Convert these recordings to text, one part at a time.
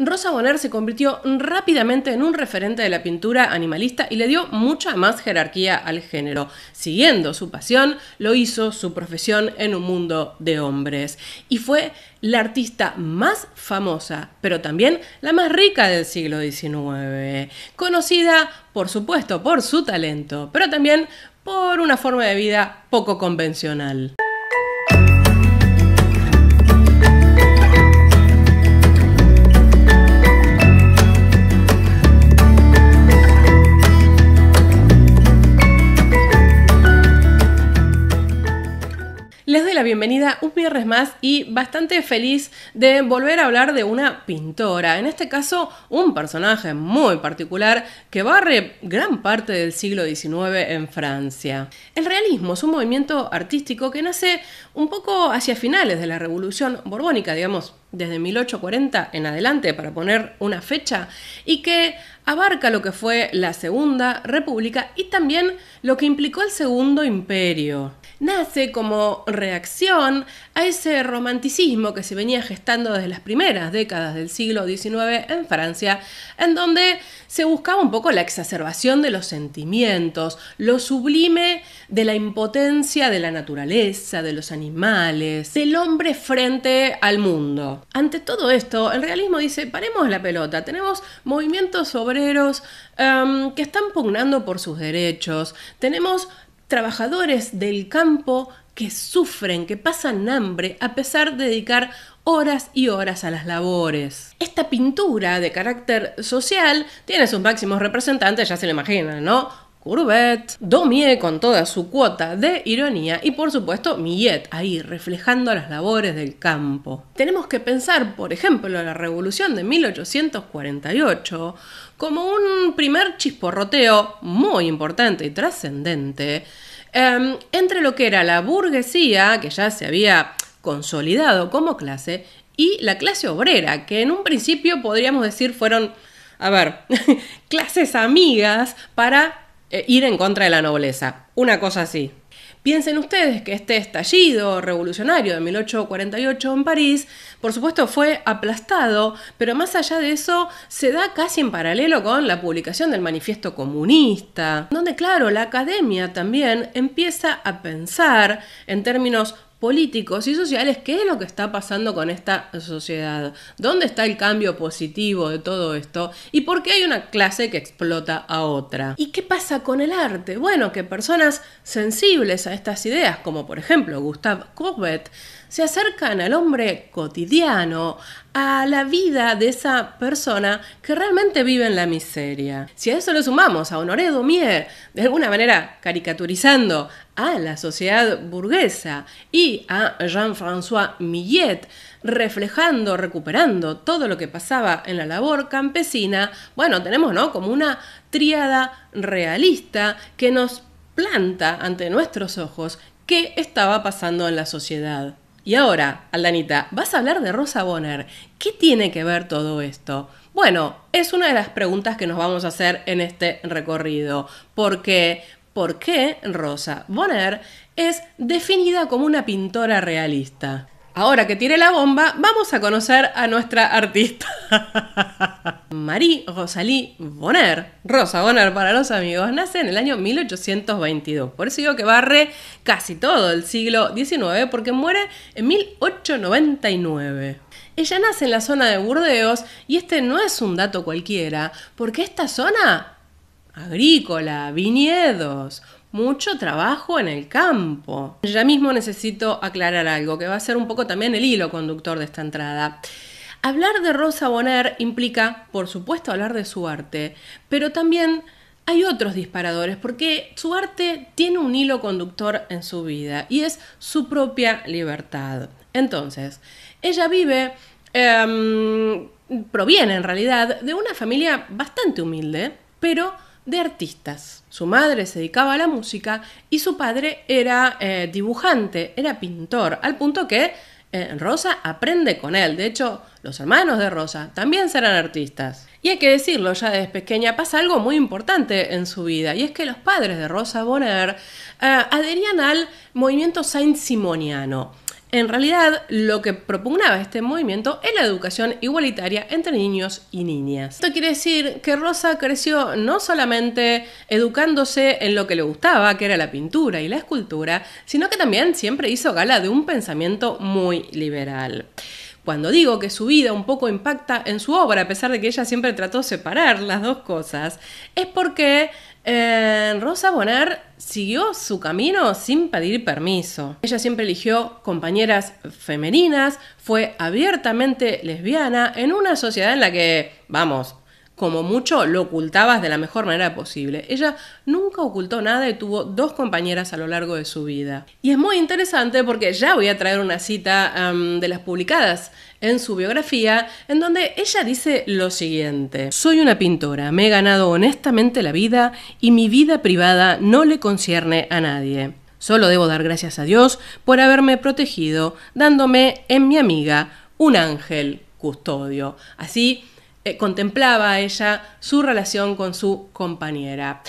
Rosa Bonner se convirtió rápidamente en un referente de la pintura animalista y le dio mucha más jerarquía al género. Siguiendo su pasión, lo hizo su profesión en un mundo de hombres. Y fue la artista más famosa, pero también la más rica del siglo XIX. Conocida, por supuesto, por su talento, pero también por una forma de vida poco convencional. Les doy la bienvenida un viernes más y bastante feliz de volver a hablar de una pintora, en este caso un personaje muy particular que barre gran parte del siglo XIX en Francia. El realismo es un movimiento artístico que nace un poco hacia finales de la Revolución Borbónica, digamos, desde 1840 en adelante, para poner una fecha, y que abarca lo que fue la Segunda República y también lo que implicó el Segundo Imperio nace como reacción a ese romanticismo que se venía gestando desde las primeras décadas del siglo XIX en Francia, en donde se buscaba un poco la exacerbación de los sentimientos, lo sublime de la impotencia de la naturaleza, de los animales, del hombre frente al mundo. Ante todo esto, el realismo dice, paremos la pelota, tenemos movimientos obreros em, que están pugnando por sus derechos, tenemos trabajadores del campo que sufren, que pasan hambre a pesar de dedicar horas y horas a las labores. Esta pintura de carácter social tiene sus máximos representantes, ya se lo imaginan, ¿no? Courbet, Domier con toda su cuota de ironía y por supuesto Millet ahí reflejando las labores del campo. Tenemos que pensar, por ejemplo, en la revolución de 1848 como un primer chisporroteo muy importante y trascendente em, entre lo que era la burguesía, que ya se había consolidado como clase, y la clase obrera, que en un principio podríamos decir fueron, a ver, clases amigas para eh, ir en contra de la nobleza. Una cosa así. Piensen ustedes que este estallido revolucionario de 1848 en París, por supuesto, fue aplastado, pero más allá de eso, se da casi en paralelo con la publicación del Manifiesto Comunista, donde, claro, la academia también empieza a pensar en términos políticos y sociales qué es lo que está pasando con esta sociedad, dónde está el cambio positivo de todo esto y por qué hay una clase que explota a otra. ¿Y qué pasa con el arte? Bueno, que personas sensibles a estas ideas, como por ejemplo Gustave Courbet, se acercan al hombre cotidiano, a la vida de esa persona que realmente vive en la miseria. Si a eso lo sumamos a Honoré Daumier, de alguna manera caricaturizando a la sociedad burguesa y a Jean-François Millet, reflejando, recuperando todo lo que pasaba en la labor campesina, bueno, tenemos como una tríada realista que nos planta ante nuestros ojos qué estaba pasando en la sociedad. Y ahora, Aldanita, vas a hablar de Rosa Bonner. ¿Qué tiene que ver todo esto? Bueno, es una de las preguntas que nos vamos a hacer en este recorrido, ¿Por qué? ¿por qué Rosa Bonner es definida como una pintora realista? Ahora que tire la bomba, vamos a conocer a nuestra artista. Marie Rosalie Bonner, Rosa Bonner para los amigos, nace en el año 1822. Por eso digo que barre casi todo el siglo XIX porque muere en 1899. Ella nace en la zona de Burdeos y este no es un dato cualquiera, porque esta zona agrícola, viñedos, mucho trabajo en el campo. Ya mismo necesito aclarar algo que va a ser un poco también el hilo conductor de esta entrada. Hablar de Rosa Bonner implica, por supuesto, hablar de su arte, pero también hay otros disparadores, porque su arte tiene un hilo conductor en su vida y es su propia libertad. Entonces, ella vive, em, proviene en realidad de una familia bastante humilde, pero de artistas. Su madre se dedicaba a la música y su padre era eh, dibujante, era pintor, al punto que eh, Rosa aprende con él. De hecho, los hermanos de Rosa también serán artistas. Y hay que decirlo, ya desde pequeña pasa algo muy importante en su vida, y es que los padres de Rosa Bonner eh, adherían al movimiento saint-simoniano. En realidad, lo que propugnaba este movimiento es la educación igualitaria entre niños y niñas. Esto quiere decir que Rosa creció no solamente educándose en lo que le gustaba, que era la pintura y la escultura, sino que también siempre hizo gala de un pensamiento muy liberal. Cuando digo que su vida un poco impacta en su obra, a pesar de que ella siempre trató de separar las dos cosas, es porque en Rosa Bonner siguió su camino sin pedir permiso. Ella siempre eligió compañeras femeninas, fue abiertamente lesbiana en una sociedad en la que, vamos, como mucho lo ocultabas de la mejor manera posible. Ella nunca ocultó nada y tuvo dos compañeras a lo largo de su vida. Y es muy interesante porque ya voy a traer una cita de las publicadas en su biografía, en donde ella dice lo siguiente, soy una pintora, me he ganado honestamente la vida y mi vida privada no le concierne a nadie. Solo debo dar gracias a Dios por haberme protegido, dándome en mi amiga un ángel custodio. Así eh, contemplaba ella su relación con su compañera.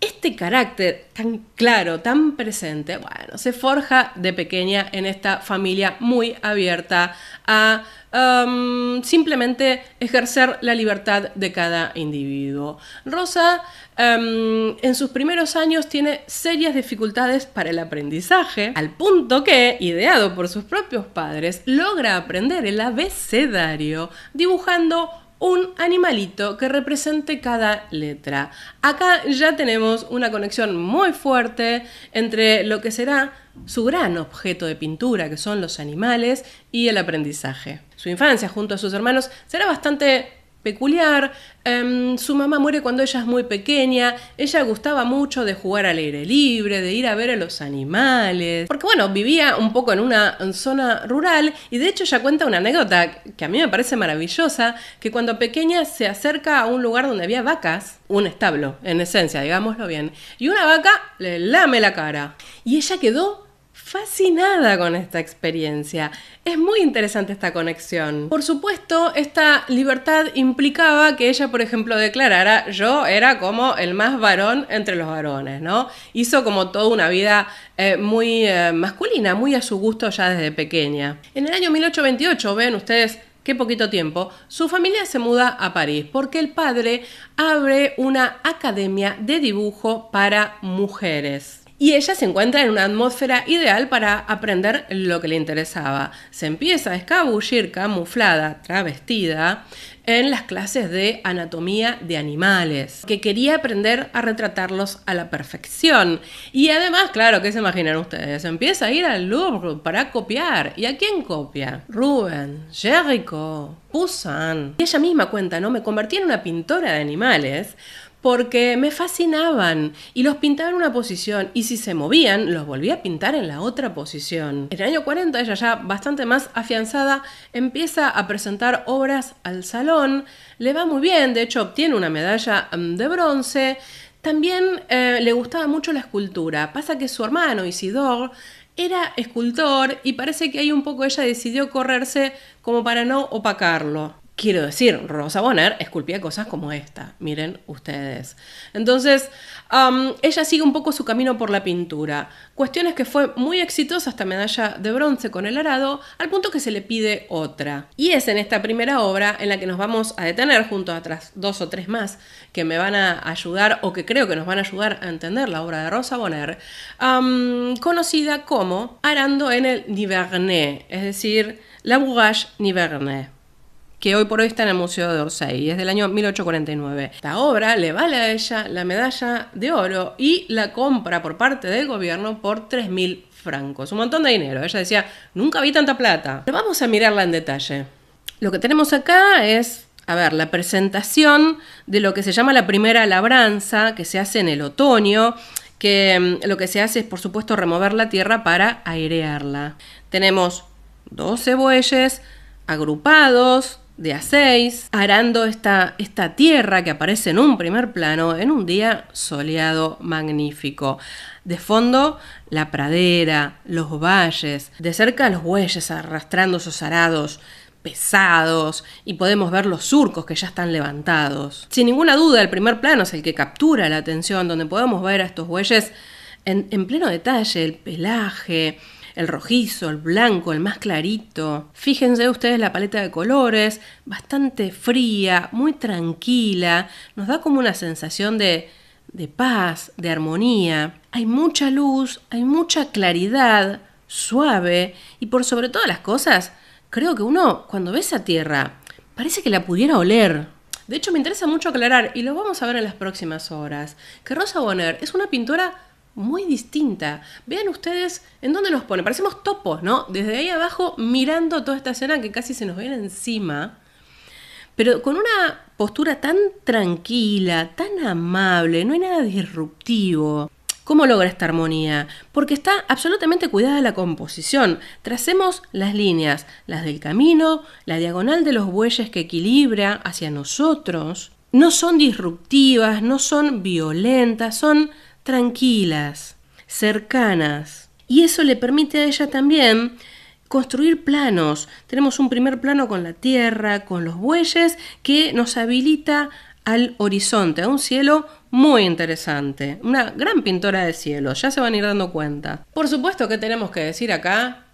Este carácter tan claro, tan presente, bueno, se forja de pequeña en esta familia muy abierta a um, simplemente ejercer la libertad de cada individuo. Rosa um, en sus primeros años tiene serias dificultades para el aprendizaje, al punto que, ideado por sus propios padres, logra aprender el abecedario dibujando un animalito que represente cada letra. Acá ya tenemos una conexión muy fuerte entre lo que será su gran objeto de pintura, que son los animales, y el aprendizaje. Su infancia junto a sus hermanos será bastante peculiar, em, su mamá muere cuando ella es muy pequeña, ella gustaba mucho de jugar al aire libre, de ir a ver a los animales, porque bueno, vivía un poco en una zona rural y de hecho ella cuenta una anécdota que a mí me parece maravillosa, que cuando pequeña se acerca a un lugar donde había vacas, un establo, en esencia, digámoslo bien, y una vaca le lame la cara y ella quedó fascinada con esta experiencia. Es muy interesante esta conexión. Por supuesto, esta libertad implicaba que ella, por ejemplo, declarara yo era como el más varón entre los varones, ¿no? Hizo como toda una vida eh, muy eh, masculina, muy a su gusto ya desde pequeña. En el año 1828, ven ustedes, qué poquito tiempo, su familia se muda a París porque el padre abre una academia de dibujo para mujeres y ella se encuentra en una atmósfera ideal para aprender lo que le interesaba. Se empieza a escabullir camuflada, travestida, en las clases de anatomía de animales, que quería aprender a retratarlos a la perfección. Y además, claro, ¿qué se imaginan ustedes? Empieza a ir al Louvre para copiar. ¿Y a quién copia? Rubén, Jericho, Poussin. Y ella misma cuenta, ¿no? Me convertí en una pintora de animales porque me fascinaban y los pintaba en una posición y si se movían los volvía a pintar en la otra posición. En el año 40 ella ya bastante más afianzada empieza a presentar obras al salón, le va muy bien, de hecho obtiene una medalla mm, de bronce, también eh, le gustaba mucho la escultura, pasa que su hermano Isidore era escultor y parece que ahí un poco ella decidió correrse como para no opacarlo. Quiero decir, Rosa Bonner esculpía cosas como esta, miren ustedes. Entonces, ella sigue un poco su camino por la pintura. Cuestiones que fue muy exitosa esta medalla de bronce con el arado, al punto que se le pide otra. Y es en esta primera obra en la que nos vamos a detener, junto a dos o tres más que me van a ayudar o que creo que nos van a ayudar a entender la obra de Rosa Bonner, conocida como Arando en el Nivernais, es decir, La Bourage Nivernais que hoy por hoy está en el Museo de Orsay y es del año 1849. Esta obra le vale a ella la medalla de oro y la compra por parte del gobierno por 3.000 francos, un montón de dinero. Ella decía, nunca vi tanta plata. Pero vamos a mirarla en detalle. Lo que tenemos acá es a ver, la presentación de lo que se llama la primera labranza, que se hace en el otoño, que mm, lo que se hace es, por supuesto, remover la tierra para airearla. Tenemos 12 bueyes agrupados, de A6, arando esta, tierra que aparece en un primer plano en un día soleado magnífico. De fondo, la pradera, los valles, de cerca los bueyes arrastrando sus arados pesados y podemos ver los surcos que ya están levantados. Sin ninguna duda, el primer plano es el que captura la atención, donde podemos ver a estos bueyes en pleno detalle, el pelaje, el rojizo, el blanco, el más clarito. Fíjense ustedes la paleta de colores, bastante fría, muy tranquila, nos da como una sensación de, de paz, de armonía. Hay mucha luz, hay mucha claridad, suave y por sobre todas las cosas, creo que uno cuando ve esa tierra parece que la pudiera oler. De hecho, me interesa mucho aclarar, y lo vamos a ver en las próximas horas, que Rosa Bonner es una pintora muy distinta. Vean ustedes en dónde nos pone. Parecemos topos, ¿no? Desde ahí abajo mirando toda esta escena que casi se nos viene encima. Pero con una postura tan tranquila, tan amable, no hay nada disruptivo. ¿Cómo logra esta armonía? Porque está absolutamente cuidada la composición. Tracemos las líneas, las del camino, la diagonal de los bueyes que equilibra hacia nosotros. No son disruptivas, no son violentas, son tranquilas, cercanas. Y eso le permite a ella también construir planos. Tenemos un primer plano con la tierra, con los bueyes, que nos habilita al horizonte, a un cielo muy interesante. Una gran pintora de cielos, ya se van a ir dando cuenta. Por supuesto que tenemos que decir acá,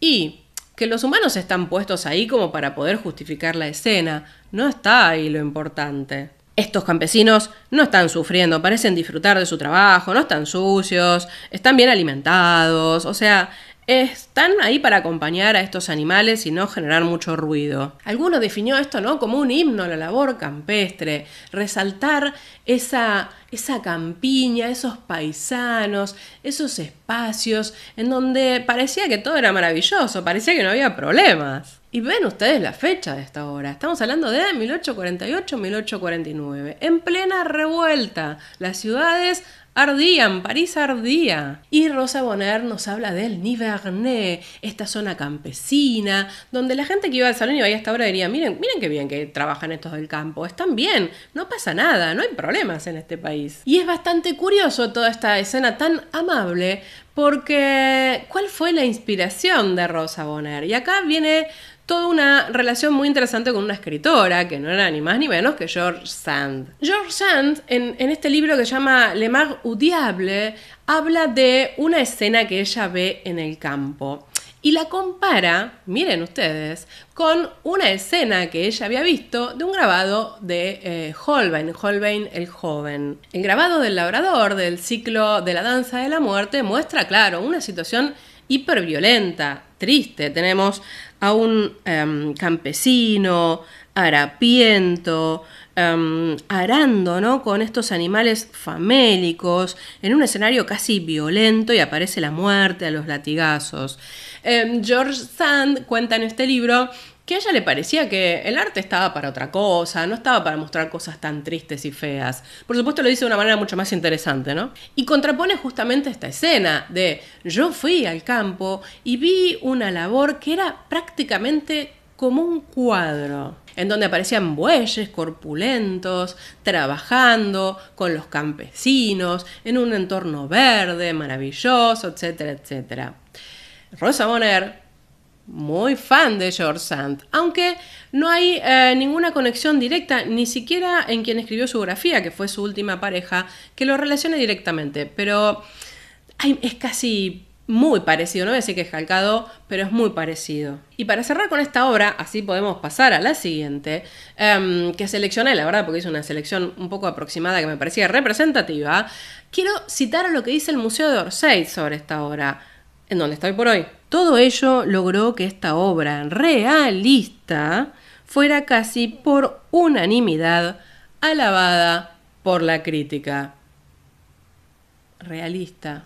y que los humanos están puestos ahí como para poder justificar la escena, no está ahí lo importante estos campesinos no están sufriendo, parecen disfrutar de su trabajo, no están sucios, están bien alimentados, o sea, están ahí para acompañar a estos animales y no generar mucho ruido. Alguno definió esto ¿no? como un himno a la labor campestre, resaltar esa, esa campiña, esos paisanos, esos espacios en donde parecía que todo era maravilloso, parecía que no había problemas. Y ven ustedes la fecha de esta hora Estamos hablando de 1848-1849, en plena revuelta. Las ciudades Ardían, París ardía. Y Rosa Bonheur nos habla del Nivernais, esta zona campesina, donde la gente que iba al salón y a esta ahora diría, miren, miren qué bien que trabajan estos del campo, están bien, no pasa nada, no hay problemas en este país. Y es bastante curioso toda esta escena tan amable, porque ¿cuál fue la inspiración de Rosa Bonheur? Y acá viene toda una relación muy interesante con una escritora que no era ni más ni menos que George Sand. George Sand, en, este libro que se llama Le Mar au Diable, habla de una escena que ella ve en el campo y la compara, miren ustedes, con una escena que ella había visto de un grabado de eh, Holbein, Holbein el joven. El grabado del labrador del ciclo de la danza de la muerte muestra, claro, una situación hiperviolenta triste. Tenemos a un em, campesino, harapiento, em, arando, ¿no? Con estos animales famélicos, en un escenario casi violento y aparece la muerte a los latigazos. Em, George Sand cuenta en este libro que a ella le parecía que el arte estaba para otra cosa, no estaba para mostrar cosas tan tristes y feas. Por supuesto lo dice de una manera mucho más interesante, ¿no? Y contrapone justamente esta escena de yo fui al campo y vi una labor que era prácticamente como un cuadro, en donde aparecían bueyes corpulentos, trabajando con los campesinos, en un entorno verde, maravilloso, etcétera, etcétera. Rosa Bonner muy fan de George Sand, aunque no hay eh, ninguna conexión directa, ni siquiera en quien escribió su biografía, que fue su última pareja, que lo relacione directamente, pero es casi muy parecido, no voy a decir que es calcado, pero es muy parecido. Y para cerrar con esta obra, así podemos pasar a la siguiente, em, que seleccioné, la verdad, porque hice una selección un poco aproximada que me parecía representativa, quiero citar lo que dice el Museo de Orsay sobre esta obra, en donde estoy por hoy, todo ello logró que esta obra realista fuera casi por unanimidad alabada por la crítica. Realista.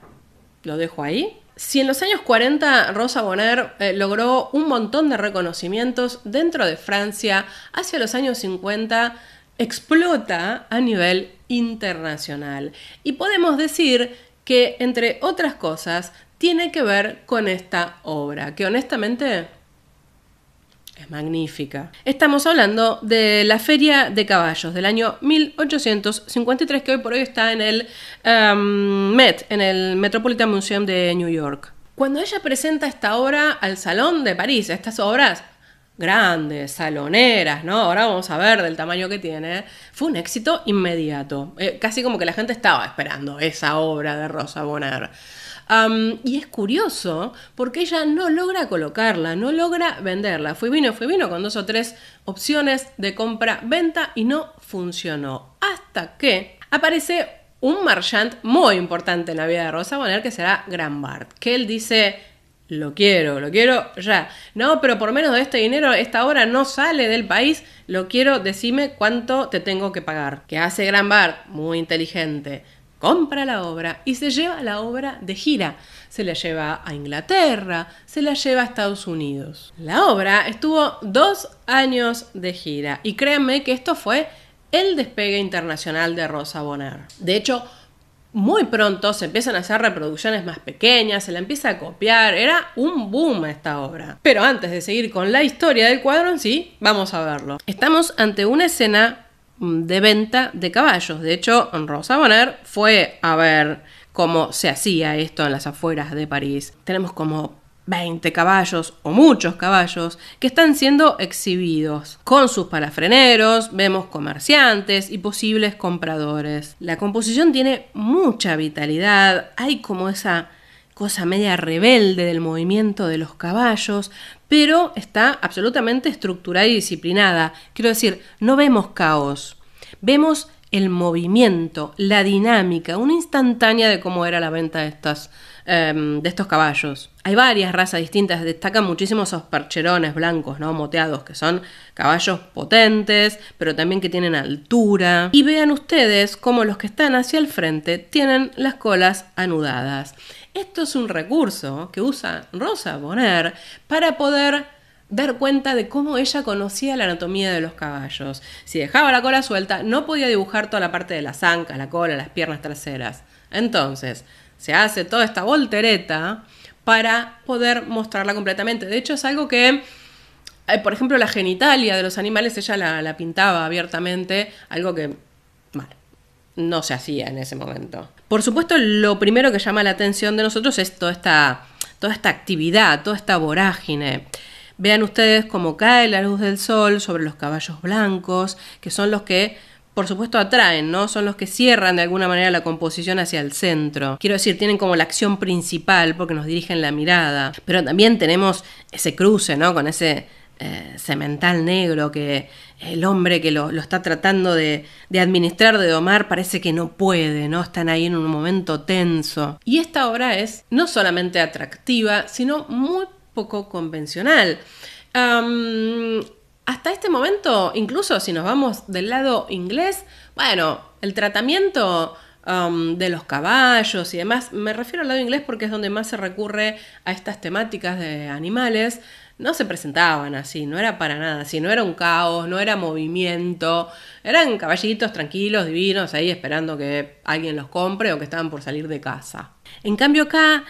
¿Lo dejo ahí? Si en los años 40 Rosa Bonheur eh, logró un montón de reconocimientos dentro de Francia, hacia los años 50 explota a nivel internacional. Y podemos decir que, entre otras cosas, tiene que ver con esta obra, que honestamente es magnífica. Estamos hablando de la Feria de Caballos del año 1853, que hoy por hoy está en el em, Met, en el Metropolitan Museum de New York. Cuando ella presenta esta obra al Salón de París, estas obras grandes, saloneras, ¿no? Ahora vamos a ver del tamaño que tiene. Fue un éxito inmediato. Eh, casi como que la gente estaba esperando esa obra de Rosa Bonheur y es curioso porque ella no logra colocarla, no logra venderla. Fue vino, fue vino con dos o tres opciones de compra-venta y no funcionó. Hasta que aparece un marchand muy importante en la vida de Rosa Bonner que será Gran Bart, que él dice, lo quiero, lo quiero ya. No, pero por menos de este dinero, esta hora no sale del país. Lo quiero, decime cuánto te tengo que pagar. Que hace Gran Bart, muy inteligente compra la obra y se lleva la obra de gira. Se la lleva a Inglaterra, se la lleva a Estados Unidos. La obra estuvo dos años de gira y créanme que esto fue el despegue internacional de Rosa Bonner. De hecho, muy pronto se empiezan a hacer reproducciones más pequeñas, se la empieza a copiar, era un boom esta obra. Pero antes de seguir con la historia del cuadro en sí, vamos a verlo. Estamos ante una escena de venta de caballos. De hecho, Rosa Bonner fue a ver cómo se hacía esto en las afueras de París. Tenemos como 20 caballos o muchos caballos que están siendo exhibidos con sus palafreneros, vemos comerciantes y posibles compradores. La composición tiene mucha vitalidad, hay como esa cosa media rebelde del movimiento de los caballos, pero está absolutamente estructurada y disciplinada. Quiero decir, no vemos caos, vemos el movimiento, la dinámica, una instantánea de cómo era la venta de, em, de estos caballos. Hay varias razas distintas, destacan muchísimo esos percherones blancos, ¿no? Moteados, que son caballos potentes, pero también que tienen altura. Y vean ustedes cómo los que están hacia el frente tienen las colas anudadas. Esto es un recurso que usa Rosa Bonner para poder dar cuenta de cómo ella conocía la anatomía de los caballos. Si dejaba la cola suelta, no podía dibujar toda la parte de las ancas, la cola, las piernas traseras. Entonces, se hace toda esta voltereta para poder mostrarla completamente. De hecho, es algo que, eh, por ejemplo, la genitalia de los animales, ella la, la pintaba abiertamente, algo que no se hacía en ese momento. Por supuesto, lo primero que llama la atención de nosotros es toda esta, toda esta actividad, toda esta vorágine. Vean ustedes cómo cae la luz del sol sobre los caballos blancos, que son los que por supuesto atraen, ¿no? Son los que cierran de alguna manera la composición hacia el centro. Quiero decir, tienen como la acción principal porque nos dirigen la mirada, pero también tenemos ese cruce, ¿no? Con ese cemental eh, semental negro, que el hombre que lo, está tratando de, administrar, de domar, parece que no puede, ¿no? Están ahí en un momento tenso. Y esta obra es no solamente atractiva, sino muy poco convencional. hasta este momento, incluso si nos vamos del lado inglés, bueno, el tratamiento de los caballos y demás. Me refiero al lado inglés porque es donde más se recurre a estas temáticas de animales no se presentaban así, no era para nada así, no era un caos, no era movimiento, eran caballitos tranquilos, divinos, ahí esperando que alguien los compre o que estaban por salir de casa. En cambio acá,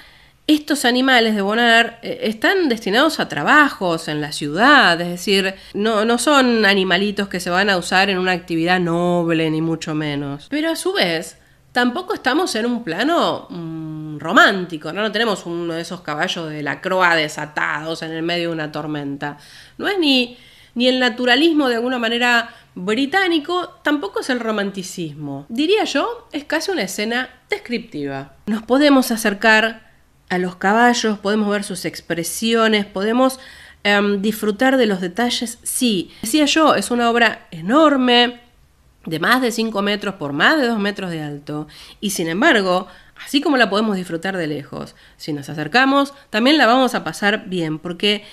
estos animales de Bonar eh, están destinados a trabajos en la ciudad, es decir, no, no son animalitos que se van a usar en una actividad noble, ni mucho menos. Pero a su vez, tampoco estamos en un plano mm, romántico, ¿no? tenemos uno de esos caballos de la croa desatados en el medio de una tormenta. No es ni, ni el naturalismo de alguna manera británico, tampoco es el romanticismo. Diría yo, es casi una escena descriptiva. Nos podemos acercar a los caballos, podemos ver sus expresiones, podemos em, disfrutar de los detalles. Sí, decía yo, es una obra enorme de más de 5 metros por más de 2 metros de alto, y sin embargo, así como la podemos disfrutar de lejos, si nos acercamos, también la vamos a pasar bien, porque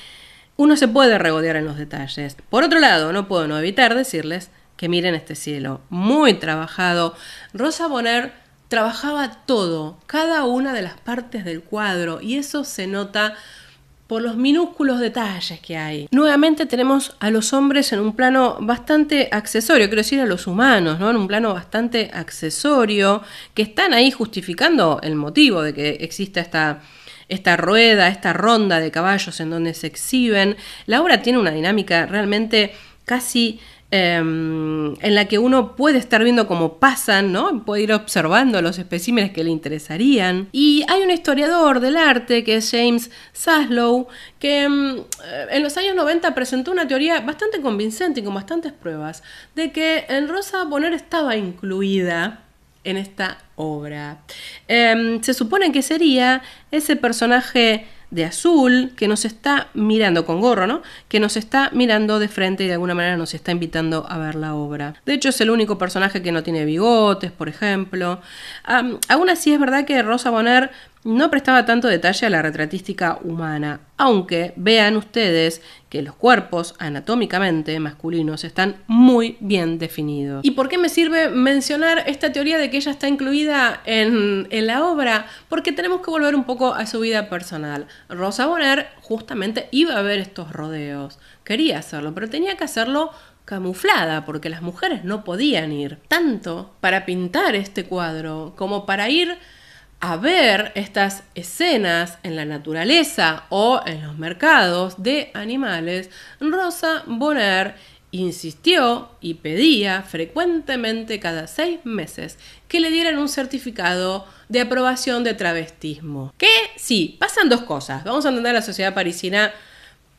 uno se puede regodear en los detalles. Por otro lado, no puedo no evitar decirles que miren este cielo, muy trabajado. Rosa Bonner trabajaba todo, cada una de las partes del cuadro, y eso se nota por los minúsculos detalles que hay. Nuevamente tenemos a los hombres en un plano bastante accesorio, quiero decir a los humanos, ¿no? En un plano bastante accesorio, que están ahí justificando el motivo de que exista esta esta rueda, esta ronda de caballos en donde se exhiben. La obra tiene una dinámica realmente casi Em, en la que uno puede estar viendo cómo pasan, ¿no? Puede ir observando los especímenes que le interesarían. Y hay un historiador del arte que es James Saslow, que em, eh, en los años 90 presentó una teoría bastante convincente y con bastantes pruebas de que en rosa Bonheur estaba incluida en esta obra. Em, se supone que sería ese personaje de azul que nos está mirando con gorro, ¿no? Que nos está mirando de frente y de alguna manera nos está invitando a ver la obra. De hecho, es el único personaje que no tiene bigotes, por ejemplo. aún así es verdad que Rosa Bonner no prestaba tanto detalle a la retratística humana, aunque vean ustedes que los cuerpos anatómicamente masculinos están muy bien definidos. ¿Y por qué me sirve mencionar esta teoría de que ella está incluida en, la obra? Porque tenemos que volver un poco a su vida personal. Rosa Bonner justamente iba a ver estos rodeos, quería hacerlo, pero tenía que hacerlo camuflada porque las mujeres no podían ir. Tanto para pintar este cuadro como para ir a ver estas escenas en la naturaleza o en los mercados de animales, Rosa Bonner insistió y pedía frecuentemente cada seis meses que le dieran un certificado de aprobación de travestismo. Que sí, pasan dos cosas. Vamos a entender la sociedad parisina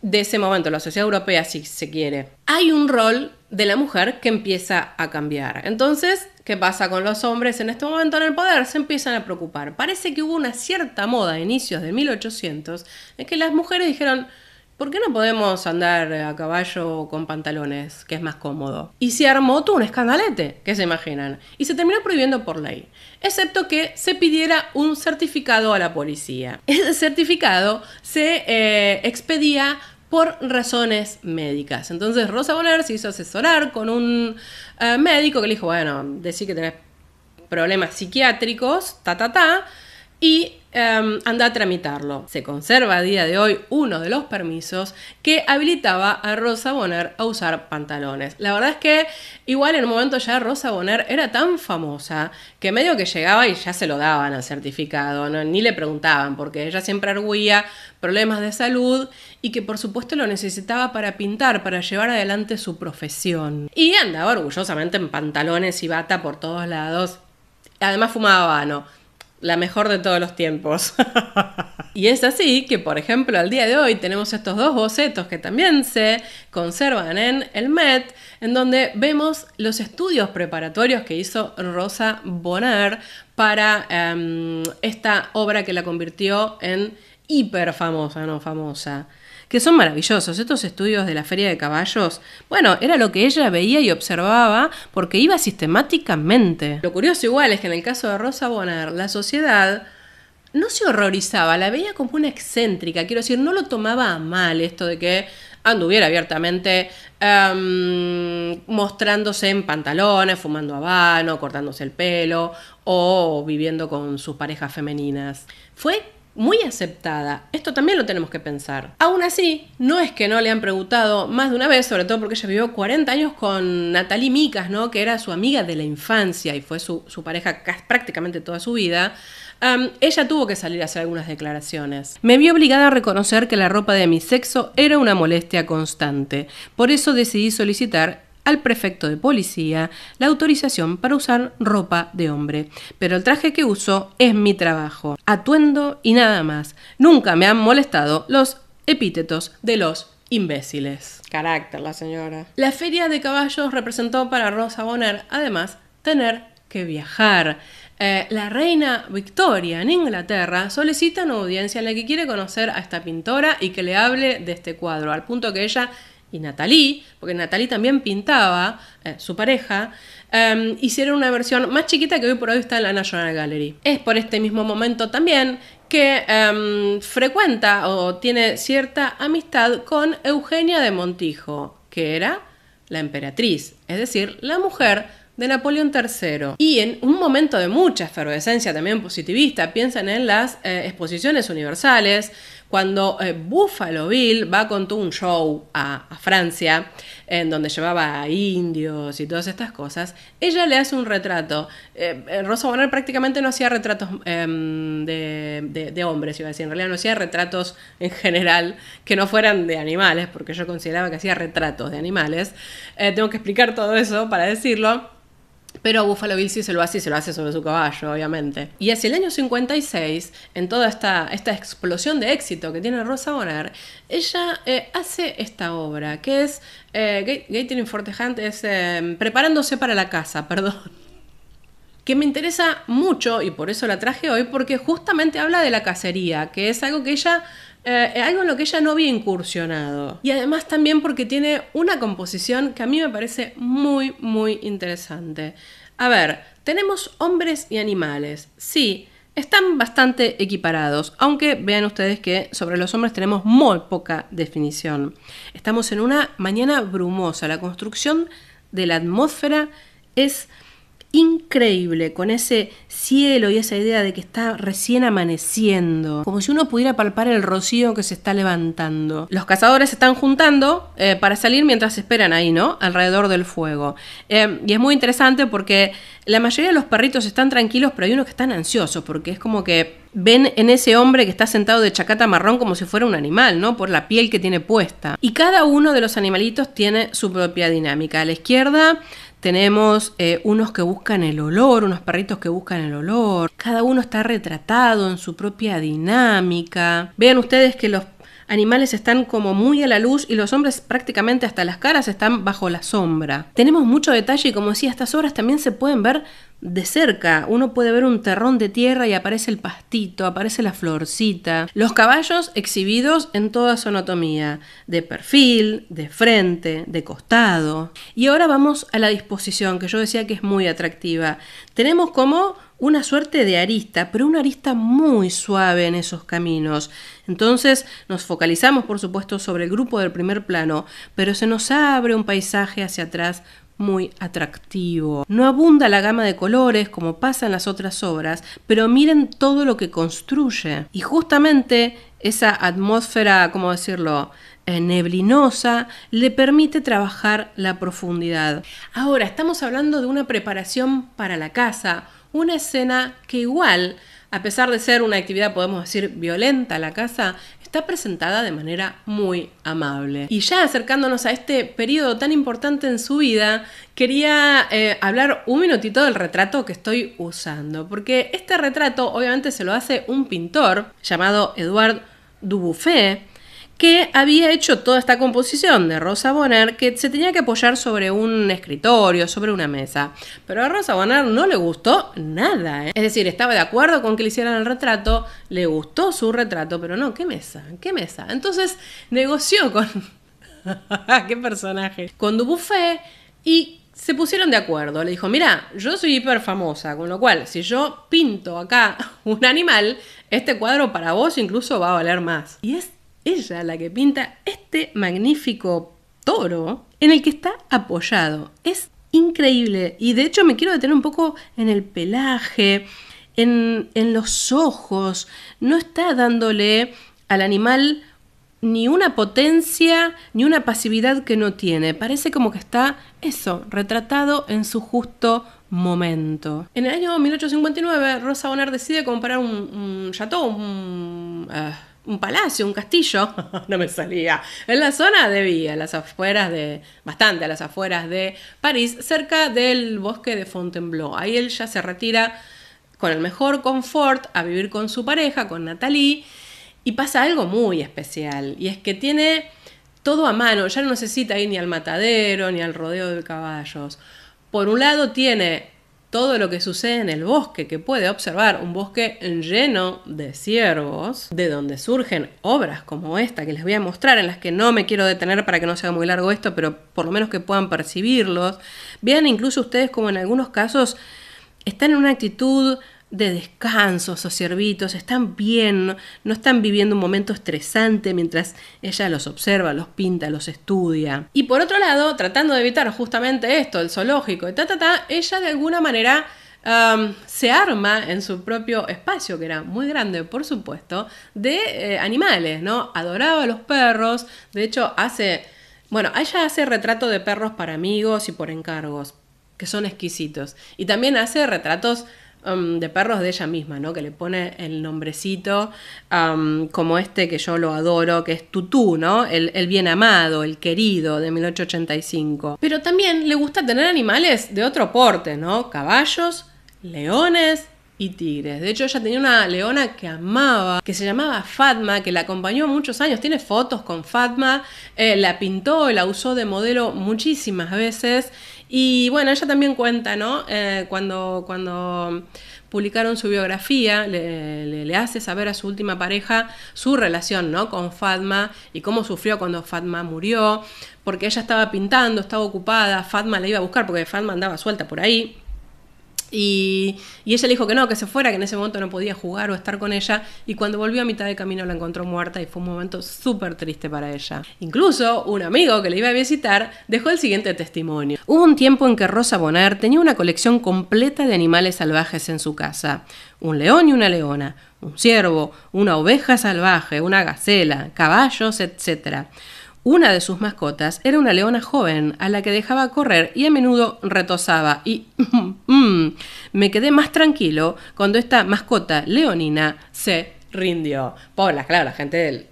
de ese momento, la sociedad europea, si se quiere, hay un rol de la mujer que empieza a cambiar. Entonces, ¿qué pasa con los hombres en este momento en el poder? Se empiezan a preocupar. Parece que hubo una cierta moda a inicios de 1800 en que las mujeres dijeron, ¿por qué no podemos andar a caballo con pantalones, que es más cómodo? Y se armó todo un escandalete, que se imaginan. Y se terminó prohibiendo por ley, excepto que se pidiera un certificado a la policía. Ese certificado se eh, expedía por razones médicas. Entonces Rosa Bonner se hizo asesorar con un eh, médico que le dijo, bueno, decir que tenés problemas psiquiátricos, ta, ta, ta, y em, anda a tramitarlo. Se conserva a día de hoy uno de los permisos que habilitaba a Rosa Bonner a usar pantalones. La verdad es que igual en un momento ya Rosa Bonner era tan famosa que medio que llegaba y ya se lo daban al certificado, ni le preguntaban porque ella siempre arguía problemas de salud y que por supuesto lo necesitaba para pintar, para llevar adelante su profesión. Y andaba orgullosamente en pantalones y bata por todos lados. Además fumaba ¿no? la mejor de todos los tiempos. y es así que, por ejemplo, al día de hoy tenemos estos dos bocetos que también se conservan en el MET, en donde vemos los estudios preparatorios que hizo Rosa Bonner para em, esta obra que la convirtió en hiper famosa, no famosa que son maravillosos. Estos estudios de la feria de caballos, bueno, era lo que ella veía y observaba porque iba sistemáticamente. Lo curioso igual es que en el caso de Rosa Bonner, la sociedad no se horrorizaba, la veía como una excéntrica, quiero decir, no lo tomaba a mal esto de que anduviera abiertamente em, mostrándose en pantalones, fumando habano, cortándose el pelo o viviendo con sus parejas femeninas. Fue muy aceptada. Esto también lo tenemos que pensar. Aún así, no es que no le han preguntado más de una vez, sobre todo porque ella vivió 40 años con Natalie Micas, ¿no? que era su amiga de la infancia y fue su, pareja prácticamente toda su vida. ella tuvo que salir a hacer algunas declaraciones. Me vi obligada a reconocer que la ropa de mi sexo era una molestia constante. Por eso decidí solicitar al prefecto de policía la autorización para usar ropa de hombre. Pero el traje que uso es mi trabajo, atuendo y nada más. Nunca me han molestado los epítetos de los imbéciles. Carácter, la señora. La feria de caballos representó para Rosa Bonner, además, tener que viajar. Eh, la reina Victoria en Inglaterra solicita una audiencia en la que quiere conocer a esta pintora y que le hable de este cuadro, al punto que ella y Natalie, porque Natalie también pintaba, eh, su pareja, em, hicieron una versión más chiquita que hoy por hoy está en la National Gallery. Es por este mismo momento también que em, frecuenta o tiene cierta amistad con Eugenia de Montijo, que era la emperatriz, es decir, la mujer de Napoleón III. Y en un momento de mucha efervescencia también positivista, piensan en las eh, exposiciones universales, cuando eh, Buffalo Bill va con todo un show a, Francia, en donde llevaba indios y todas estas cosas, ella le hace un retrato. Eh, Rosa Bonner prácticamente no hacía retratos em, de, de, hombres, iba a decir, en realidad no hacía retratos en general que no fueran de animales, porque yo consideraba que hacía retratos de animales. tengo que explicar todo eso para decirlo. Pero a Buffalo Bill sí se lo hace y se lo hace sobre su caballo, obviamente. Y hacia el año 56, en toda esta, explosión de éxito que tiene Rosa Bonner, ella eh, hace esta obra, que es eh, Gating Hunt, es eh, Preparándose para la casa, perdón que me interesa mucho y por eso la traje hoy, porque justamente habla de la cacería, que es algo que ella eh, algo en lo que ella no había incursionado. Y además también porque tiene una composición que a mí me parece muy, muy interesante. A ver, tenemos hombres y animales. Sí, están bastante equiparados, aunque vean ustedes que sobre los hombres tenemos muy poca definición. Estamos en una mañana brumosa, la construcción de la atmósfera es increíble con ese cielo y esa idea de que está recién amaneciendo, como si uno pudiera palpar el rocío que se está levantando. Los cazadores se están juntando eh, para salir mientras esperan ahí, ¿no? Alrededor del fuego. Eh, y es muy interesante porque la mayoría de los perritos están tranquilos, pero hay unos que están ansiosos porque es como que ven en ese hombre que está sentado de chacata marrón como si fuera un animal, ¿no? Por la piel que tiene puesta. Y cada uno de los animalitos tiene su propia dinámica. A la izquierda tenemos eh, unos que buscan el olor, unos perritos que buscan el olor. Cada uno está retratado en su propia dinámica. Vean ustedes que los animales están como muy a la luz y los hombres prácticamente hasta las caras están bajo la sombra. Tenemos mucho detalle y como decía, estas obras también se pueden ver de cerca. Uno puede ver un terrón de tierra y aparece el pastito, aparece la florcita. Los caballos exhibidos en toda su anatomía, de perfil, de frente, de costado. Y ahora vamos a la disposición, que yo decía que es muy atractiva. Tenemos como una suerte de arista, pero una arista muy suave en esos caminos. Entonces nos focalizamos, por supuesto, sobre el grupo del primer plano, pero se nos abre un paisaje hacia atrás muy atractivo. No abunda la gama de colores como pasa en las otras obras, pero miren todo lo que construye. Y justamente esa atmósfera, ¿cómo decirlo? Eh, neblinosa, le permite trabajar la profundidad. Ahora, estamos hablando de una preparación para la casa, una escena que igual, a pesar de ser una actividad, podemos decir, violenta la casa, está presentada de manera muy amable. Y ya acercándonos a este periodo tan importante en su vida, quería eh, hablar un minutito del retrato que estoy usando, porque este retrato obviamente se lo hace un pintor llamado Eduard Dubuffet, que había hecho toda esta composición de Rosa Bonner que se tenía que apoyar sobre un escritorio, sobre una mesa. Pero a Rosa Bonner no le gustó nada. ¿eh? Es decir, estaba de acuerdo con que le hicieran el retrato, le gustó su retrato, pero no, ¿qué mesa? ¿Qué mesa? Entonces negoció con... ¡Qué personaje! Con Dubuffet y se pusieron de acuerdo. Le dijo, mira, yo soy hiper famosa, con lo cual, si yo pinto acá un animal, este cuadro para vos incluso va a valer más. Y es ella la que pinta este magnífico toro en el que está apoyado. Es increíble y de hecho me quiero detener un poco en el pelaje, en, los ojos. No está dándole al animal ni una potencia ni una pasividad que no tiene. Parece como que está eso, retratado en su justo momento. En el año 1859, Rosa Bonner decide comprar un, chateau, un... Ah, un palacio, un castillo, no me salía, en la zona de Vía, a las afueras de, bastante a las afueras de París, cerca del bosque de Fontainebleau. Ahí él ya se retira con el mejor confort a vivir con su pareja, con Nathalie, y pasa algo muy especial, y es que tiene todo a mano, ya no necesita ir ni al matadero, ni al rodeo de caballos. Por un lado tiene todo lo que sucede en el bosque que puede observar, un bosque lleno de ciervos, de donde surgen obras como esta que les voy a mostrar, en las que no me quiero detener para que no sea muy largo esto, pero por lo menos que puedan percibirlos. Vean incluso ustedes como en algunos casos están en una actitud de descansos o ciervitos, están bien, no, están viviendo un momento estresante mientras ella los observa, los pinta, los estudia. Y por otro lado, tratando de evitar justamente esto, el zoológico y ta, ta, ta, ella de alguna manera um, se arma en su propio espacio, que era muy grande, por supuesto, de eh, animales, ¿no? Adoraba a los perros, de hecho hace, bueno, ella hace retrato de perros para amigos y por encargos, que son exquisitos, y también hace retratos Um, de perros de ella misma, ¿no? Que le pone el nombrecito um, como este que yo lo adoro, que es Tutú, ¿no? El, bien amado, el querido de 1885. Pero también le gusta tener animales de otro porte, ¿no? Caballos, leones, y tigres. De hecho, ella tenía una leona que amaba, que se llamaba Fatma, que la acompañó muchos años. Tiene fotos con Fatma, eh, la pintó, y la usó de modelo muchísimas veces y bueno, ella también cuenta, ¿no? Eh, cuando, cuando publicaron su biografía, le, hace saber a su última pareja su relación ¿no? con Fatma y cómo sufrió cuando Fatma murió, porque ella estaba pintando, estaba ocupada, Fatma la iba a buscar porque Fatma andaba suelta por ahí. Y, ella le dijo que no, que se fuera, que en ese momento no podía jugar o estar con ella. Y cuando volvió a mitad de camino la encontró muerta y fue un momento súper triste para ella. Incluso un amigo que le iba a visitar dejó el siguiente testimonio. Hubo un tiempo en que Rosa Bonner tenía una colección completa de animales salvajes en su casa. Un león y una leona, un ciervo, una oveja salvaje, una gacela, caballos, etcétera una de sus mascotas era una leona joven a la que dejaba correr y a menudo retosaba y mm, me quedé más tranquilo cuando esta mascota leonina se rindió. la claro, la gente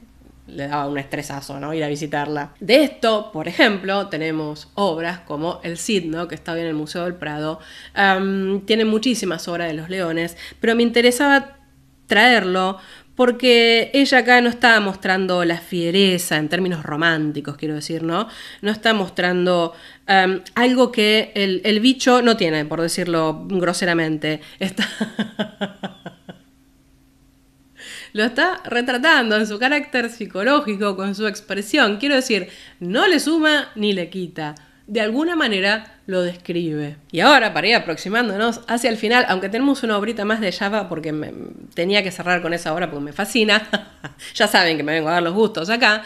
le daba un estresazo, ¿no? Ir a visitarla. De esto, por ejemplo, tenemos obras como El Cid, Que está hoy en el Museo del Prado. tiene muchísimas obras de los leones, pero me interesaba traerlo porque ella acá no está mostrando la fiereza en términos románticos, quiero decir, ¿no? No está mostrando em, algo que el, bicho no tiene, por decirlo groseramente. Lo está retratando en su carácter psicológico, con su expresión. Quiero decir, no le suma ni le quita de alguna manera lo describe. Y ahora, para ir aproximándonos hacia el final, aunque tenemos una obrita más de Java, porque tenía que cerrar con esa obra porque me fascina, ya saben que me vengo a dar los gustos acá,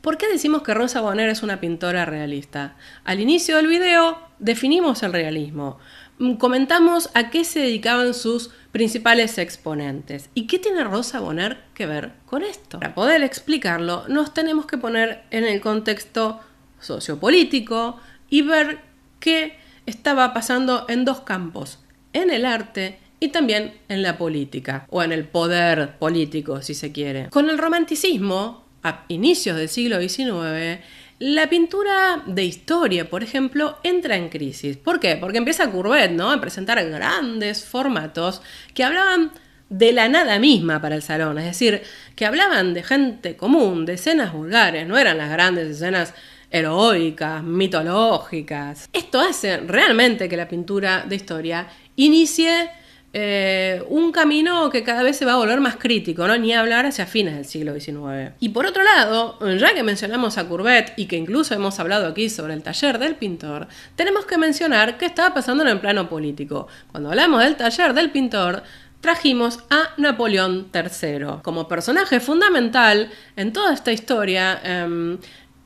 ¿por qué decimos que Rosa Bonner es una pintora realista? Al inicio del video definimos el realismo, mm, comentamos a qué se dedicaban sus principales exponentes. ¿Y qué tiene Rosa Bonner que ver con esto? Para poder explicarlo, nos tenemos que poner en el contexto sociopolítico, y ver qué estaba pasando en dos campos, en el arte y también en la política, o en el poder político, si se quiere. Con el romanticismo, a inicios del siglo XIX, la pintura de historia, por ejemplo, entra en crisis. ¿Por qué? Porque empieza Courbet, ¿no? A presentar grandes formatos que hablaban de la nada misma para el salón, es decir, que hablaban de gente común, de escenas vulgares, no eran las grandes escenas heroicas, mitológicas. Esto hace realmente que la pintura de historia inicie eh, un camino que cada vez se va a volver más crítico, ¿no? ni hablar hacia fines del siglo XIX. Y por otro lado, ya que mencionamos a Courbet y que incluso hemos hablado aquí sobre el taller del pintor, tenemos que mencionar qué estaba pasando en el plano político. Cuando hablamos del taller del pintor, trajimos a Napoleón III como personaje fundamental en toda esta historia. Em,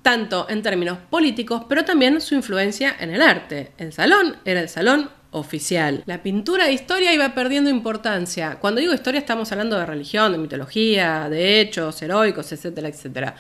tanto en términos políticos, pero también su influencia en el arte. El salón era el salón oficial. La pintura de historia iba perdiendo importancia. Cuando digo historia estamos hablando de religión, de mitología, de hechos heroicos, etcétera, etcétera.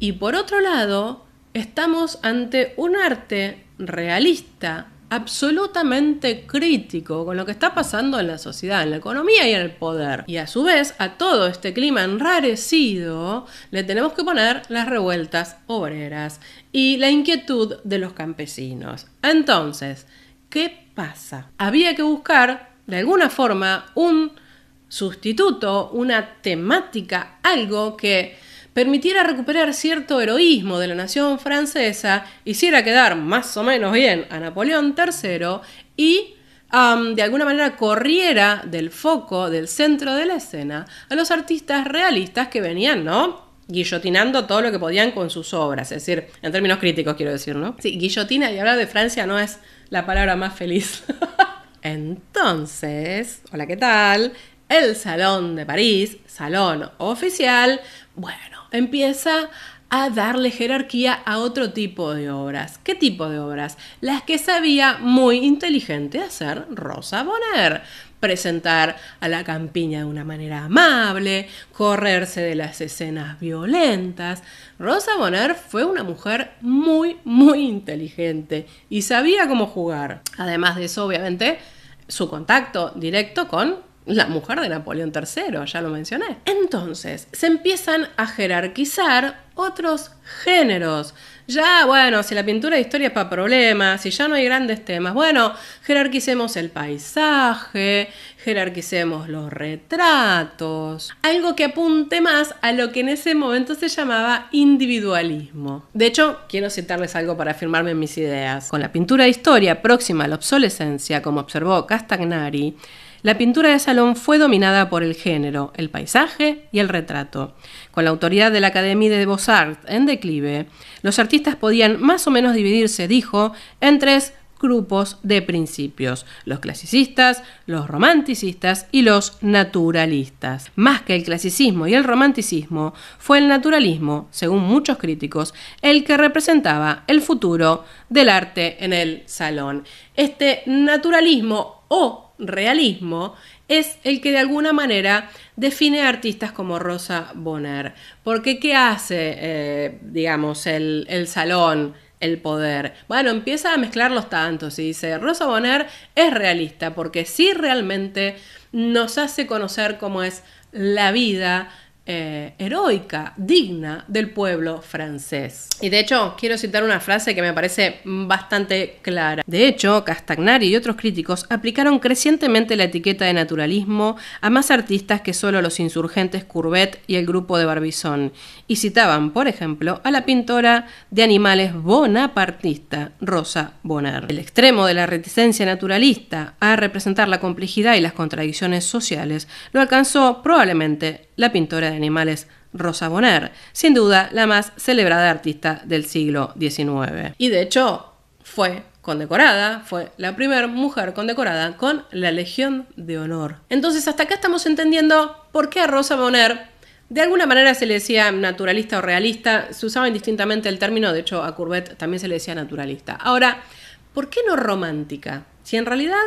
Y por otro lado, estamos ante un arte realista, absolutamente crítico con lo que está pasando en la sociedad, en la economía y en el poder. Y a su vez, a todo este clima enrarecido, le tenemos que poner las revueltas obreras y la inquietud de los campesinos. Entonces, ¿qué pasa? Había que buscar, de alguna forma, un sustituto, una temática, algo que permitiera recuperar cierto heroísmo de la nación francesa, hiciera quedar más o menos bien a Napoleón III y de alguna manera corriera del foco, del centro de la escena, a los artistas realistas que venían, ¿no? guillotinando todo lo que podían con sus obras, es decir, en términos críticos quiero decir, ¿no? Sí, guillotina y hablar de Francia no es la palabra más feliz. Entonces, hola, ¿qué tal? El Salón de París, salón oficial, bueno, empieza a darle jerarquía a otro tipo de obras. ¿Qué tipo de obras? Las que sabía muy inteligente hacer Rosa Bonner. Presentar a la campiña de una manera amable, correrse de las escenas violentas. Rosa Bonner fue una mujer muy, muy inteligente y sabía cómo jugar. Además de eso, obviamente, su contacto directo con la mujer de Napoleón III, ya lo mencioné. Entonces, se empiezan a jerarquizar otros géneros. Ya, bueno, si la pintura de historia es para problemas, si ya no hay grandes temas, bueno, jerarquicemos el paisaje, jerarquicemos los retratos, algo que apunte más a lo que en ese momento se llamaba individualismo. De hecho, quiero citarles algo para afirmarme en mis ideas. Con la pintura de historia próxima a la obsolescencia, como observó Castagnari, la pintura de salón fue dominada por el género, el paisaje y el retrato. Con la autoridad de la Academia de Beaux-Arts en declive, los artistas podían más o menos dividirse, dijo, en tres grupos de principios, los clasicistas, los romanticistas y los naturalistas. Más que el clasicismo y el romanticismo, fue el naturalismo, según muchos críticos, el que representaba el futuro del arte en el salón. Este naturalismo o realismo es el que de alguna manera define a artistas como Rosa Bonner. Porque ¿qué hace, eh, digamos, el, el salón? el poder. Bueno, empieza a mezclarlos tantos y dice, Rosa Bonner es realista porque sí realmente nos hace conocer cómo es la vida, eh, heroica, digna del pueblo francés. Y de hecho, quiero citar una frase que me parece bastante clara. De hecho, Castagnari y otros críticos aplicaron crecientemente la etiqueta de naturalismo a más artistas que solo los insurgentes Courbet y el grupo de Barbizon, y citaban, por ejemplo, a la pintora de animales bonapartista Rosa Bonner. El extremo de la reticencia naturalista a representar la complejidad y las contradicciones sociales lo alcanzó probablemente la pintora de animales Rosa Bonner, sin duda la más celebrada artista del siglo XIX. Y de hecho fue condecorada, fue la primera mujer condecorada con la Legión de Honor. Entonces hasta acá estamos entendiendo por qué a Rosa Bonner de alguna manera se le decía naturalista o realista, se usaba indistintamente el término, de hecho a Courbet también se le decía naturalista. Ahora, ¿por qué no romántica? Si en realidad,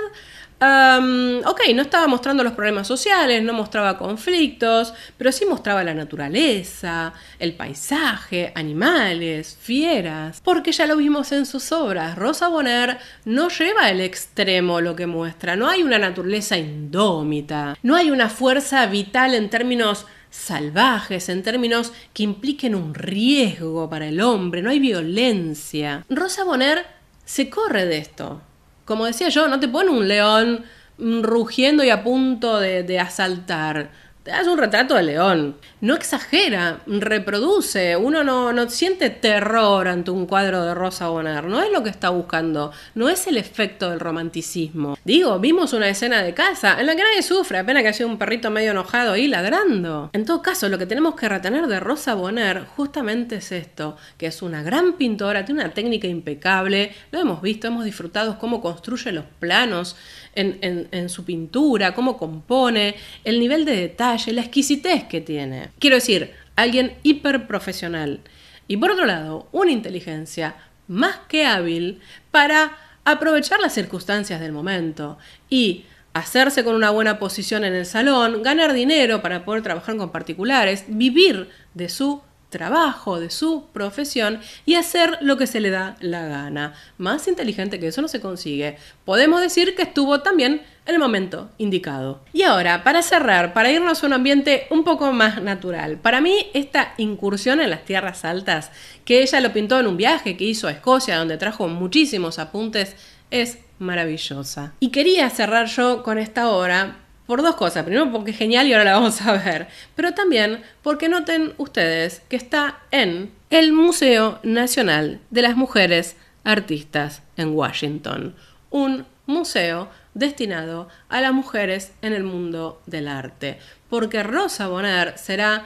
ok, no estaba mostrando los problemas sociales, no mostraba conflictos, pero sí mostraba la naturaleza, el paisaje, animales, fieras, porque ya lo vimos en sus obras. Rosa Bonheur no lleva al extremo lo que muestra, no hay una naturaleza indómita, no hay una fuerza vital en términos salvajes, en términos que impliquen un riesgo para el hombre, no hay violencia. Rosa Bonner se corre de esto. Como decía yo, no te pone un león rugiendo y a punto de, de asaltar. Te das un retrato de león no exagera, reproduce. Uno no, no, siente terror ante un cuadro de Rosa Bonner. No es lo que está buscando. No es el efecto del romanticismo. Digo, vimos una escena de casa en la que nadie sufre, apenas que ha sido un perrito medio enojado ahí ladrando. En todo caso, lo que tenemos que retener de Rosa Bonner justamente es esto, que es una gran pintora, tiene una técnica impecable. Lo hemos visto, hemos disfrutado cómo construye los planos en su pintura, cómo compone, el nivel de detalle, la exquisitez que tiene. Quiero decir, alguien hiperprofesional. Y por otro lado, una inteligencia más que hábil para aprovechar las circunstancias del momento y hacerse con una buena posición en el salón, ganar dinero para poder trabajar con particulares, vivir de su trabajo, de su profesión y hacer lo que se le da la gana. Más inteligente que eso no se consigue. Podemos decir que estuvo también el momento indicado. Y ahora, para cerrar, para irnos a un ambiente un poco más natural, para mí esta incursión en las tierras altas, que ella lo pintó en un viaje que hizo a Escocia, donde trajo muchísimos apuntes, es maravillosa. Y quería cerrar yo con esta obra por dos cosas. Primero porque es genial y ahora la vamos a ver. Pero también porque noten ustedes que está en el Museo Nacional de las Mujeres Artistas en Washington. Un museo destinado a las mujeres en el mundo del arte, porque Rosa Bonheur será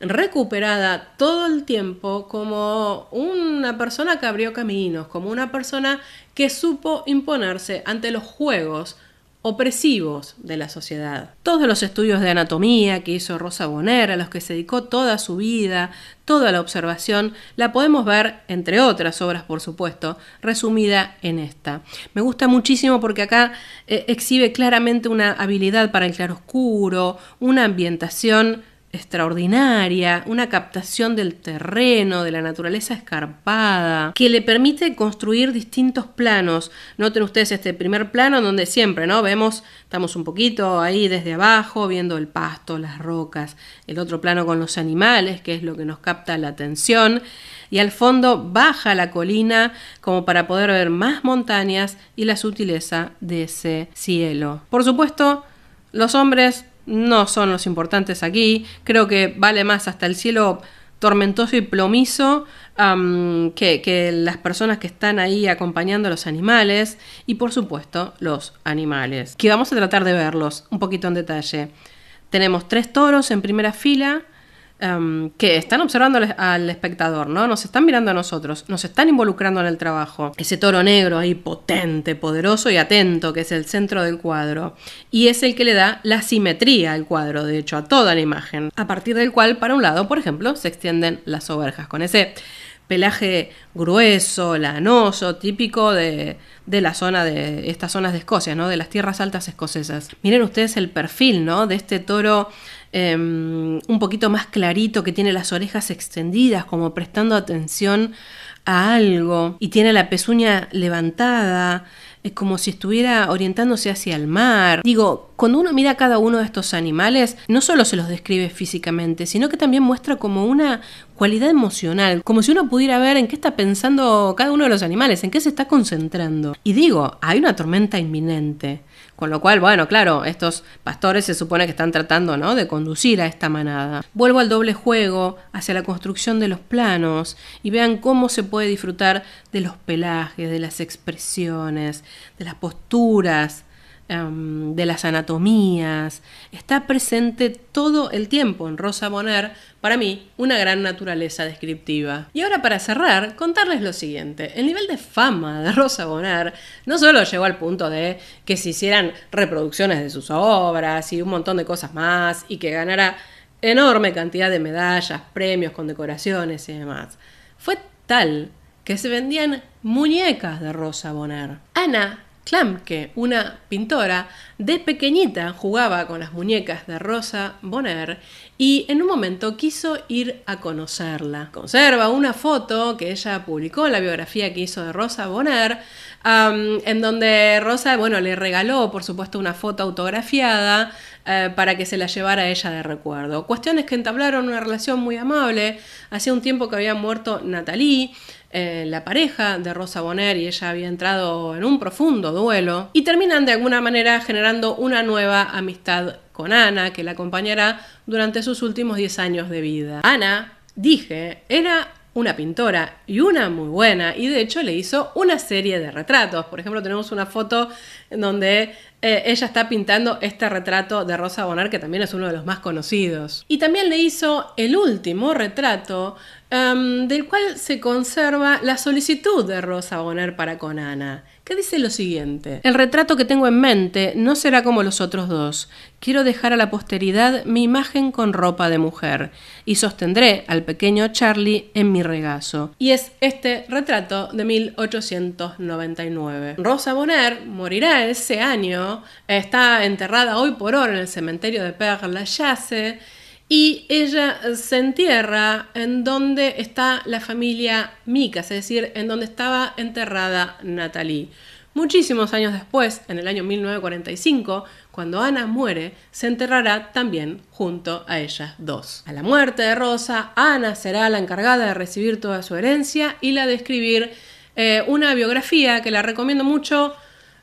recuperada todo el tiempo como una persona que abrió caminos, como una persona que supo imponerse ante los juegos opresivos de la sociedad. Todos los estudios de anatomía que hizo Rosa Bonner, a los que se dedicó toda su vida, toda la observación, la podemos ver, entre otras obras, por supuesto, resumida en esta. Me gusta muchísimo porque acá eh, exhibe claramente una habilidad para el claroscuro, una ambientación extraordinaria, una captación del terreno, de la naturaleza escarpada, que le permite construir distintos planos. Noten ustedes este primer plano donde siempre, ¿no? Vemos, estamos un poquito ahí desde abajo viendo el pasto, las rocas, el otro plano con los animales, que es lo que nos capta la atención, y al fondo baja la colina como para poder ver más montañas y la sutileza de ese cielo. Por supuesto, los hombres no son los importantes aquí. Creo que vale más hasta el cielo tormentoso y plomizo que, que, las personas que están ahí acompañando a los animales y por supuesto los animales, que vamos a tratar de verlos un poquito en detalle. Tenemos tres toros en primera fila, Em, que están observando al, espectador, ¿no? Nos están mirando a nosotros, nos están involucrando en el trabajo. Ese toro negro ahí potente, poderoso y atento, que es el centro del cuadro. Y es el que le da la simetría al cuadro, de hecho, a toda la imagen. A partir del cual, para un lado, por ejemplo, se extienden las ovejas, con ese pelaje grueso, lanoso, típico de, la zona de estas zonas de Escocia, ¿no? De las tierras altas escocesas. Miren ustedes el perfil, ¿no? De este toro Em, un poquito más clarito, que tiene las orejas extendidas, como prestando atención a algo, y tiene la pezuña levantada, es como si estuviera orientándose hacia el mar. Digo, cuando uno mira cada uno de estos animales, no solo se los describe físicamente, sino que también muestra como una cualidad emocional, como si uno pudiera ver en qué está pensando cada uno de los animales, en qué se está concentrando. Y digo, hay una tormenta inminente. Con lo cual, bueno, claro, estos pastores se supone que están tratando ¿no? de conducir a esta manada. Vuelvo al doble juego, hacia la construcción de los planos, y vean cómo se puede disfrutar de los pelajes, de las expresiones, de las posturas, Em, de las anatomías, está presente todo el tiempo en Rosa Bonner, para mí, una gran naturaleza descriptiva. Y ahora para cerrar, contarles lo siguiente, el nivel de fama de Rosa Bonner no solo llegó al punto de que se hicieran reproducciones de sus obras y un montón de cosas más y que ganara enorme cantidad de medallas, premios, condecoraciones y demás. Fue tal que se vendían muñecas de Rosa Bonner. Ana Klamke, una pintora, de pequeñita jugaba con las muñecas de Rosa Bonheur y en un momento quiso ir a conocerla. Conserva una foto que ella publicó, la biografía que hizo de Rosa Bonheur, en donde Rosa, bueno, le regaló, por supuesto, una foto autografiada eh, para que se la llevara ella de recuerdo. Cuestiones que entablaron una relación muy amable. Hacía un tiempo que había muerto Natalie. Eh, la pareja de Rosa Bonner y ella había entrado en un profundo duelo y terminan de alguna manera generando una nueva amistad con Ana que la acompañará durante sus últimos 10 años de vida. Ana, dije, era una pintora y una muy buena y de hecho le hizo una serie de retratos. Por ejemplo, tenemos una foto donde eh, ella está pintando este retrato de Rosa Bonner que también es uno de los más conocidos. Y también le hizo el último retrato, em, del cual se conserva la solicitud de Rosa Bonner para con Ana, que dice lo siguiente. El retrato que tengo en mente no será como los otros dos. Quiero dejar a la posteridad mi imagen con ropa de mujer y sostendré al pequeño Charlie en mi regazo. Y es este retrato de 1899. Rosa Bonner morirá ese año está enterrada hoy por hoy en el cementerio de Père Lachaise y ella se entierra en donde está la familia Micas, es decir, en donde estaba enterrada Natalie. Muchísimos años después, en el año 1945, cuando Ana muere, se enterrará también junto a ellas dos. A la muerte de Rosa, Ana será la encargada de recibir toda su herencia y la de escribir eh, una biografía que la recomiendo mucho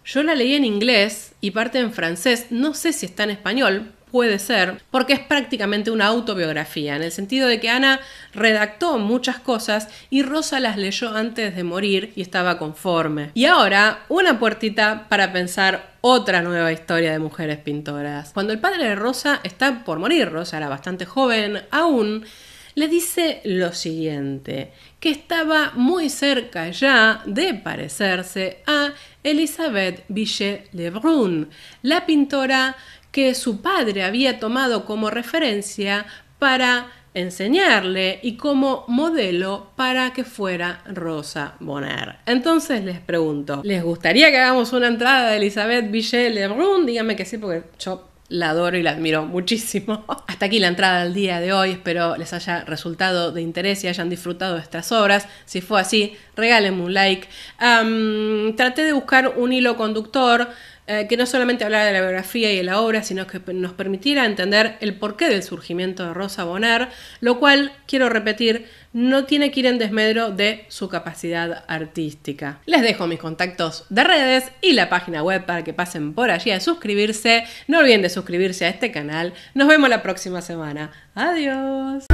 yo la leí en inglés y parte en francés, no sé si está en español, puede ser, porque es prácticamente una autobiografía, en el sentido de que Ana redactó muchas cosas y Rosa las leyó antes de morir y estaba conforme. Y ahora, una puertita para pensar otra nueva historia de mujeres pintoras. Cuando el padre de Rosa está por morir, Rosa era bastante joven aún, le dice lo siguiente, que estaba muy cerca ya de parecerse a Elisabeth Villet-Lebrun, la pintora que su padre había tomado como referencia para enseñarle y como modelo para que fuera Rosa Bonheur. Entonces les pregunto, ¿les gustaría que hagamos una entrada de Elizabeth Villet-Lebrun? Díganme que sí, porque yo la adoro y la admiro muchísimo. Hasta aquí la entrada del día de hoy. Espero les haya resultado de interés y hayan disfrutado de estas obras. Si fue así, regálenme un like. traté de buscar un hilo conductor eh, que no solamente hablara de la biografía y de la obra, sino que nos permitiera entender el porqué del surgimiento de Rosa Bonner, lo cual, quiero repetir, no tiene que ir en desmedro de su capacidad artística. Les dejo mis contactos de redes y la página web para que pasen por allí a suscribirse. No olviden de suscribirse a este canal. Nos vemos la próxima semana. Adiós.